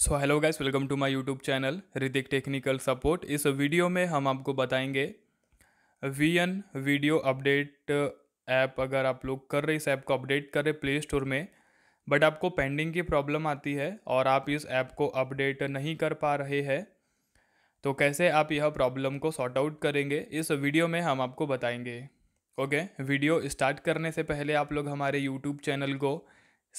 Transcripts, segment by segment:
so hello guys welcome to my YouTube channel Hrithik technical support इस video में हम आपको बताएंगे V N video update app अगर आप लोग कर रहे इस ऐप को अपडेट कर रहे प्ले स्टोर में बट आपको पेंडिंग की प्रॉब्लम आती है और आप इस ऐप को अपडेट नहीं कर पा रहे हैं तो कैसे आप यह प्रॉब्लम को सॉर्ट आउट करेंगे इस वीडियो में हम आपको बताएंगे ओके वीडियो स्टार्ट करने से पहले आप लोग हमारे यूट्यूब चैनल को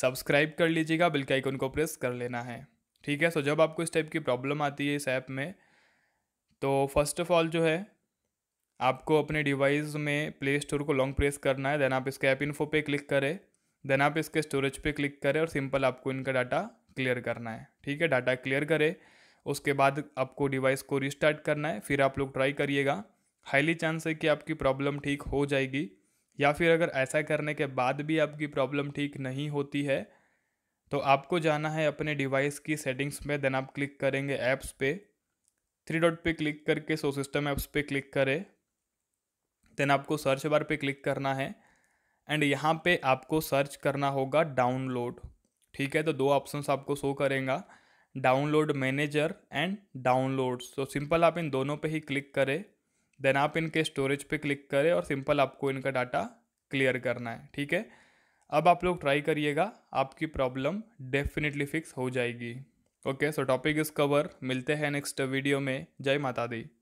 सब्सक्राइब कर लीजिएगा बिल्कुल आइकन को प्रेस कर लेना है ठीक है सो जब आपको इस टाइप की प्रॉब्लम आती है इस ऐप में तो फर्स्ट ऑफ ऑल जो है आपको अपने डिवाइस में प्ले स्टोर को लॉन्ग प्रेस करना है देन आप इसके ऐप इन्फो पे क्लिक करें देन आप इसके स्टोरेज पे क्लिक करें और सिंपल आपको इनका डाटा क्लियर करना है ठीक है डाटा क्लियर करें उसके बाद आपको डिवाइस को रिस्टार्ट करना है फिर आप लोग ट्राई करिएगा हाईली चांस है कि आपकी प्रॉब्लम ठीक हो जाएगी या फिर अगर ऐसा करने के बाद भी आपकी प्रॉब्लम ठीक नहीं होती है तो आपको जाना है अपने डिवाइस की सेटिंग्स में देन आप क्लिक करेंगे ऐप्स पे थ्री डॉट पे क्लिक करके सो सिस्टम ऐप्स पे क्लिक करें देन आपको सर्च बार पे क्लिक करना है एंड यहाँ पे आपको सर्च करना होगा डाउनलोड ठीक है तो दो ऑप्शंस आपको शो करेगा डाउनलोड मैनेजर एंड डाउनलोड तो सिंपल आप इन दोनों पे ही क्लिक करें देन आप इनके स्टोरेज पे क्लिक करें और सिंपल आपको इनका डाटा क्लियर करना है ठीक है अब आप लोग ट्राई करिएगा आपकी प्रॉब्लम डेफिनेटली फिक्स हो जाएगी okay so topic is cover मिलते हैं नेक्स्ट वीडियो में जय माता दी